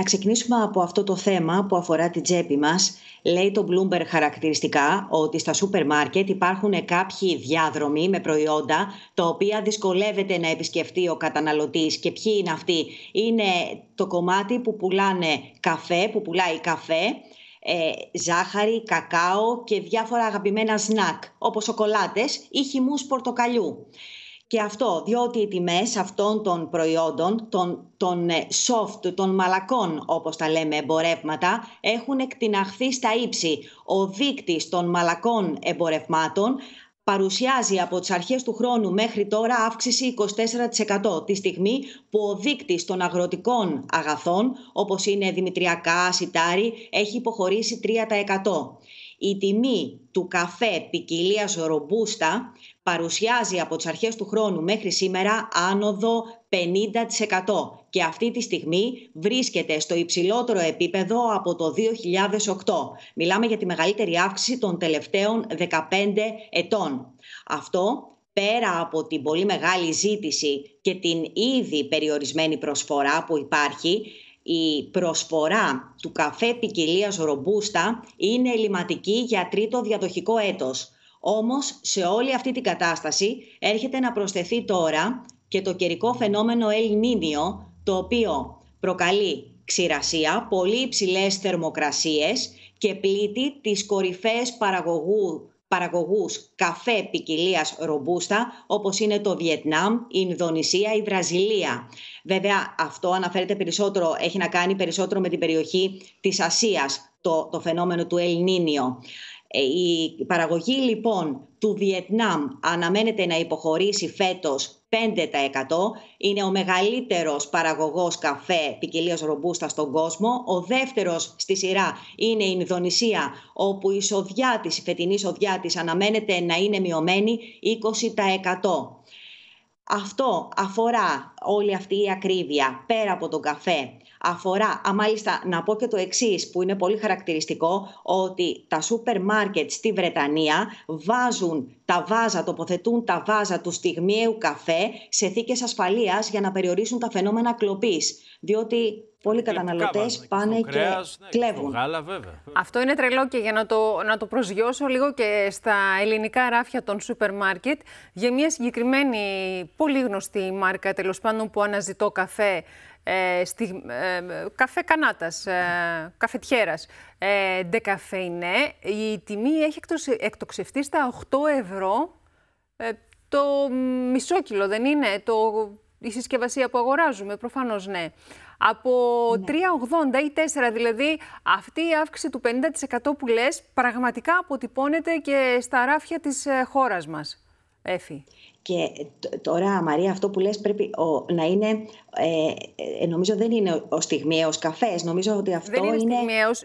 Να ξεκινήσουμε από αυτό το θέμα που αφορά την τσέπη μας. Λέει το Bloomberg χαρακτηριστικά ότι στα σούπερ μάρκετ υπάρχουν κάποιοι διάδρομοι με προϊόντα τα οποία δυσκολεύεται να επισκεφτεί ο καταναλωτής και ποιοι είναι αυτοί. Είναι το κομμάτι που πουλάνε καφέ, που πουλάει καφέ, ε, ζάχαρη, κακάο και διάφορα αγαπημένα σνακ όπως σοκολάτες ή χυμούς πορτοκαλιού. Και αυτό, διότι οι τιμές αυτών των προϊόντων, των, των ε, soft, των μαλακών όπως τα λέμε εμπορεύματα, έχουν εκτιναχθεί στα ύψη. Ο δείκτης των μαλακών εμπορευμάτων παρουσιάζει από τις αρχές του χρόνου μέχρι τώρα αύξηση 24% τη στιγμή που ο δείκτης των αγροτικών αγαθών, όπως είναι δημητριακά, σιτάρι, έχει υποχωρήσει 3%. Η τιμή του καφέ ποικιλίας ρομπούστα παρουσιάζει από τις αρχές του χρόνου μέχρι σήμερα άνοδο 50% και αυτή τη στιγμή βρίσκεται στο υψηλότερο επίπεδο από το 2008. Μιλάμε για τη μεγαλύτερη αύξηση των τελευταίων 15 ετών. Αυτό πέρα από την πολύ μεγάλη ζήτηση και την ήδη περιορισμένη προσφορά που υπάρχει, η προσφορά του καφέ ποικιλίας ρομπούστα είναι ελληματική για τρίτο διαδοχικό έτος. Όμως σε όλη αυτή την κατάσταση έρχεται να προσθεθεί τώρα και το καιρικό φαινόμενο El το οποίο προκαλεί ξηρασία, πολύ υψηλές θερμοκρασίες και πλήττει τις κορυφές παραγωγού παραγωγούς καφέ ποικιλίας ρομπούστα όπως είναι το Βιετνάμ, η Ινδονησία, η Βραζιλία. Βέβαια αυτό αναφέρεται περισσότερο, έχει να κάνει περισσότερο με την περιοχή της Ασίας το, φαινόμενο του Ελνίνιο. Η παραγωγή λοιπόν του Βιετνάμ αναμένεται να υποχωρήσει φέτος 5% Είναι ο μεγαλύτερος παραγωγός καφέ ποικιλίας ρομπούστα στον κόσμο. Ο δεύτερος στη σειρά είναι η Ινδονησία, όπου η σοδιά της, η φετινή εισοδιά της αναμένεται να είναι μειωμένη 20%. Αυτό αφορά όλη αυτή η ακρίβεια πέρα από τον καφέ αφορά, α, μάλιστα να πω και το εξής που είναι πολύ χαρακτηριστικό, ότι τα σούπερ μάρκετ στη Βρετανία βάζουν τα βάζα, τοποθετούν τα βάζα του στιγμιαίου καφέ σε θήκες ασφαλείας για να περιορίσουν τα φαινόμενα κλοπής. Διότι πολλοί καταναλωτέ πάνε και ναι, κλέβουν. Αυτό είναι τρελό και για να το, να το προσγειώσω λίγο και στα ελληνικά ράφια των σούπερ μάρκετ. Για μια συγκεκριμένη πολύ γνωστή μάρκα τέλος πάντων που αναζητώ καφέ, ε, στη, ε, καφέ κανάτας, ε, καφετιέρας, ε, ναι, η τιμή έχει εκτοξευτεί στα 8 ευρώ ε, το μισό κιλό, δεν είναι, το, η συσκευασία που αγοράζουμε, προφανώς ναι. Από 3,80 ναι. ή 4, δηλαδή αυτή η αύξηση του 50% που λες πραγματικά αποτυπώνεται και στα ράφια της χώρας μας. Έφη. Και τώρα, Μαρία, αυτό που λες πρέπει να είναι, ε, ε, νομίζω δεν είναι ο, στιγμιαίος καφές. Νομίζω ότι αυτό είναι,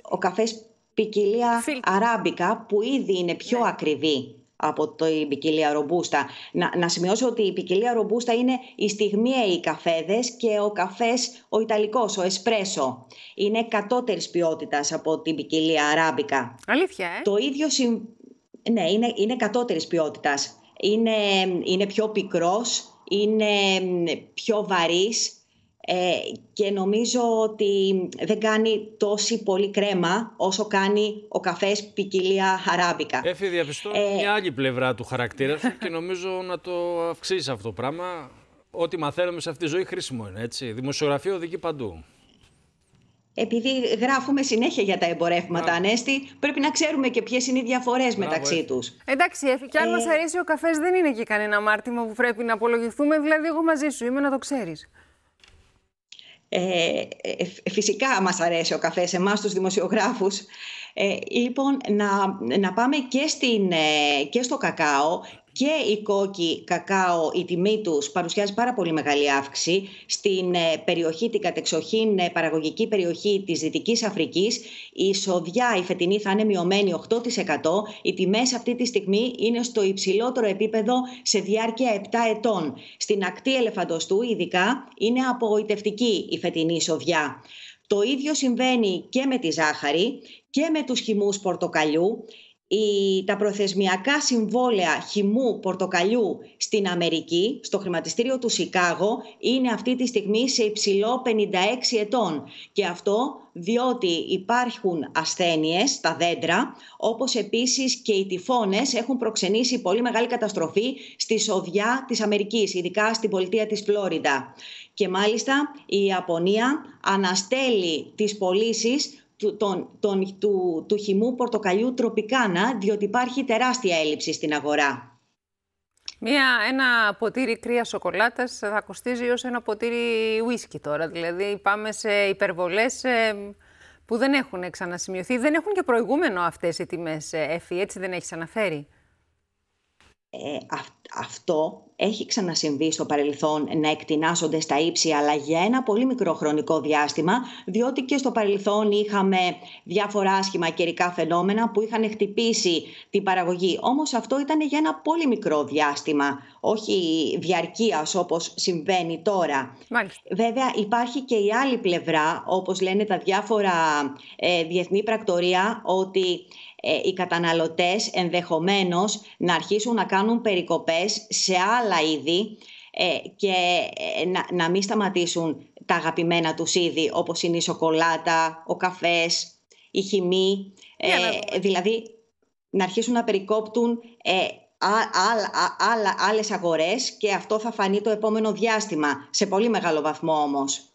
ο καφές ποικιλία αράμπικα που ήδη είναι πιο ναι. ακριβή από την ποικιλία ρομπούστα. Να, να σημειώσω ότι η ποικιλία ρομπούστα είναι οι στιγμιαίοι καφέδες και ο καφές ο Ιταλικός, ο εσπρέσο. Είναι κατώτερης ποιότητας από την ποικιλία αράμπικα. Αλήθεια, ε? Το ίδιο... συμβαίνει... Ναι, είναι, είναι κατώτερης ποιότητας είναι, είναι πιο πικρός, είναι πιο βαρύς ε, και νομίζω ότι δεν κάνει τόση πολύ κρέμα όσο κάνει ο καφές ποικιλία αράβικα. Έφη, διαπιστώνω ε, μια άλλη πλευρά του χαρακτήρα σου και νομίζω να το αυξήσεις αυτό το πράγμα. Ό,τι μαθαίνουμε σε αυτή τη ζωή χρήσιμο είναι, έτσι. Δημοσιογραφία οδηγεί παντού επειδή γράφουμε συνέχεια για τα εμπορεύματα, Ανέστη, πρέπει να ξέρουμε και ποιες είναι οι διαφορές μεταξύ τους. Εντάξει, Εφη, και αν ε... μας αρέσει ο καφές, δεν είναι και κανένα μάρτυμα που πρέπει να απολογηθούμε. Δηλαδή, εγώ μαζί σου είμαι να το ξέρεις. Ε, ε φυσικά μας αρέσει ο καφές εμάς τους δημοσιογράφους. Ε, λοιπόν, να, να πάμε και, στην, ε, και στο κακάο και η κόκκι κακάο, η τιμή τους παρουσιάζει πάρα πολύ μεγάλη αύξηση στην ε, περιοχή, την κατεξοχήν ε, παραγωγική περιοχή της Δυτικής Αφρικής. Η σοδιά η φετινή θα είναι μειωμένη 8%. Οι τιμές αυτή τη στιγμή είναι στο υψηλότερο επίπεδο σε διάρκεια 7 ετών. Στην ακτή ελεφαντοστού, ειδικά, είναι απογοητευτική η φετινή εισοδιά. Το ίδιο συμβαίνει και με τη ζάχαρη και με τους χυμούς πορτοκαλιού η, τα προθεσμιακά συμβόλαια χυμού πορτοκαλιού στην Αμερική, στο χρηματιστήριο του Σικάγο, είναι αυτή τη στιγμή σε υψηλό 56 ετών. Και αυτό διότι υπάρχουν ασθένειες στα δέντρα, όπως επίσης και οι τυφώνες έχουν προξενήσει πολύ μεγάλη καταστροφή στη σοδιά της Αμερικής, ειδικά στην πολιτεία της Φλόριντα. Και μάλιστα η Ιαπωνία αναστέλει τις πωλήσεις του, τον, τον, του, του χυμού πορτοκαλιού τροπικάνα, διότι υπάρχει τεράστια έλλειψη στην αγορά. Μια, ένα ποτήρι κρύα σοκολάτας θα κοστίζει ως ένα ποτήρι ουίσκι τώρα. Δηλαδή πάμε σε υπερβολές ε, που δεν έχουν ξανασημειωθεί. Δεν έχουν και προηγούμενο αυτές οι τιμές, Εφη, έτσι δεν έχεις αναφέρει. Ε, αυτό έχει ξανασυμβεί στο παρελθόν να εκτινάσονται στα ύψη αλλά για ένα πολύ μικρό χρονικό διάστημα διότι και στο παρελθόν είχαμε διάφορα άσχημα καιρικά φαινόμενα που είχαν χτυπήσει την παραγωγή. Όμως αυτό ήταν για ένα πολύ μικρό διάστημα, όχι διαρκείας όπως συμβαίνει τώρα. Βέβαια υπάρχει και η άλλη πλευρά όπως λένε τα διάφορα ε, διεθνή πρακτορία ότι ε, οι καταναλωτές ενδεχομένως να αρχίσουν να κάνουν περικοπές σε άλλα είδη ε, και ε, να, να μην σταματήσουν τα αγαπημένα τους είδη όπως είναι η σοκολάτα, ο καφές, η χυμή. δηλαδή να αρχίσουν να περικόπτουν άλλες αγορές και αυτό θα φανεί το επόμενο διάστημα, σε πολύ μεγάλο βαθμό όμως.